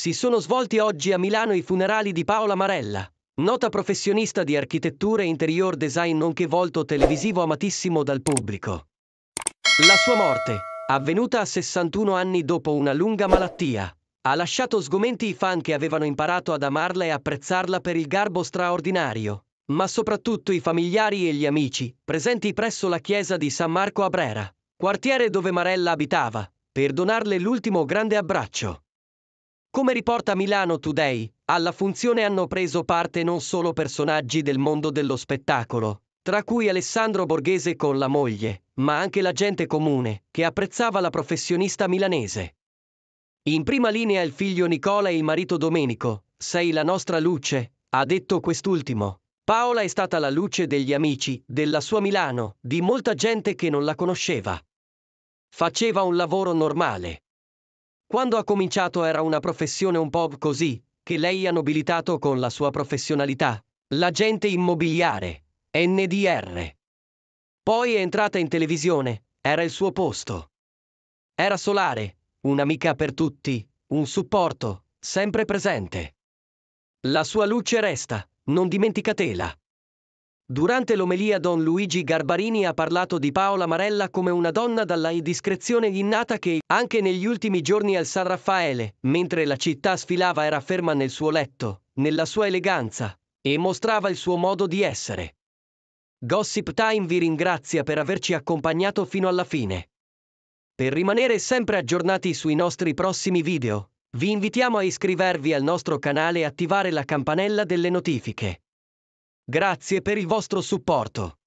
Si sono svolti oggi a Milano i funerali di Paola Marella, nota professionista di architettura e interior design nonché volto televisivo amatissimo dal pubblico. La sua morte, avvenuta a 61 anni dopo una lunga malattia, ha lasciato sgomenti i fan che avevano imparato ad amarla e apprezzarla per il garbo straordinario, ma soprattutto i familiari e gli amici, presenti presso la chiesa di San Marco a Brera, quartiere dove Marella abitava, per donarle l'ultimo grande abbraccio. Come riporta Milano Today, alla funzione hanno preso parte non solo personaggi del mondo dello spettacolo, tra cui Alessandro Borghese con la moglie, ma anche la gente comune, che apprezzava la professionista milanese. In prima linea il figlio Nicola e il marito Domenico, sei la nostra luce, ha detto quest'ultimo. Paola è stata la luce degli amici, della sua Milano, di molta gente che non la conosceva. Faceva un lavoro normale. Quando ha cominciato era una professione un po' così, che lei ha nobilitato con la sua professionalità, l'agente immobiliare, NDR. Poi è entrata in televisione, era il suo posto. Era solare, un'amica per tutti, un supporto, sempre presente. La sua luce resta, non dimenticatela. Durante l'omelia Don Luigi Garbarini ha parlato di Paola Marella come una donna dalla indiscrezione innata che, anche negli ultimi giorni al San Raffaele, mentre la città sfilava era ferma nel suo letto, nella sua eleganza, e mostrava il suo modo di essere. Gossip Time vi ringrazia per averci accompagnato fino alla fine. Per rimanere sempre aggiornati sui nostri prossimi video, vi invitiamo a iscrivervi al nostro canale e attivare la campanella delle notifiche. Grazie per il vostro supporto.